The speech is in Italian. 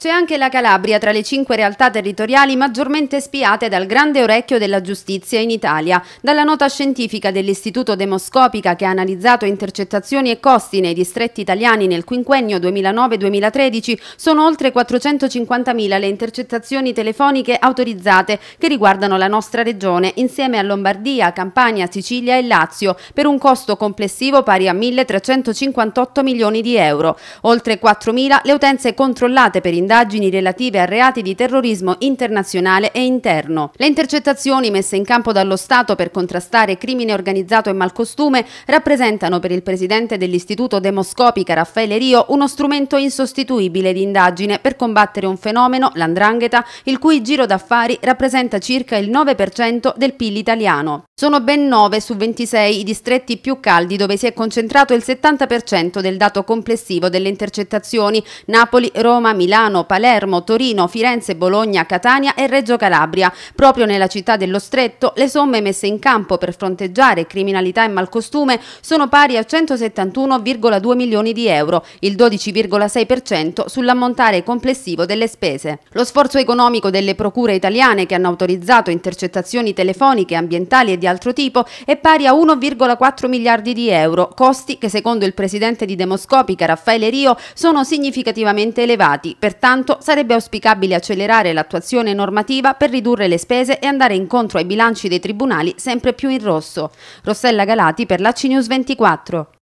C'è anche la Calabria tra le cinque realtà territoriali maggiormente spiate dal grande orecchio della giustizia in Italia. Dalla nota scientifica dell'Istituto Demoscopica che ha analizzato intercettazioni e costi nei distretti italiani nel quinquennio 2009-2013 sono oltre 450.000 le intercettazioni telefoniche autorizzate che riguardano la nostra regione insieme a Lombardia, Campania, Sicilia e Lazio per un costo complessivo pari a 1.358 milioni di euro. Oltre 4.000 le utenze controllate per indagini indagini relative a reati di terrorismo internazionale e interno. Le intercettazioni messe in campo dallo Stato per contrastare crimine organizzato e malcostume rappresentano per il presidente dell'Istituto Demoscopica Raffaele Rio uno strumento insostituibile di indagine per combattere un fenomeno, l'andrangheta, il cui giro d'affari rappresenta circa il 9% del PIL italiano. Sono ben 9 su 26 i distretti più caldi dove si è concentrato il 70% del dato complessivo delle intercettazioni Napoli, Roma, Milano, Milano, Palermo, Torino, Firenze, Bologna, Catania e Reggio Calabria. Proprio nella città dello Stretto le somme messe in campo per fronteggiare criminalità e malcostume sono pari a 171,2 milioni di euro, il 12,6% sull'ammontare complessivo delle spese. Lo sforzo economico delle procure italiane che hanno autorizzato intercettazioni telefoniche, ambientali e di altro tipo è pari a 1,4 miliardi di euro, costi che secondo il presidente di Demoscopica Raffaele Rio sono significativamente elevati, pertanto Pertanto sarebbe auspicabile accelerare l'attuazione normativa per ridurre le spese e andare incontro ai bilanci dei tribunali sempre più in rosso. Rossella Galati per la CNews 24.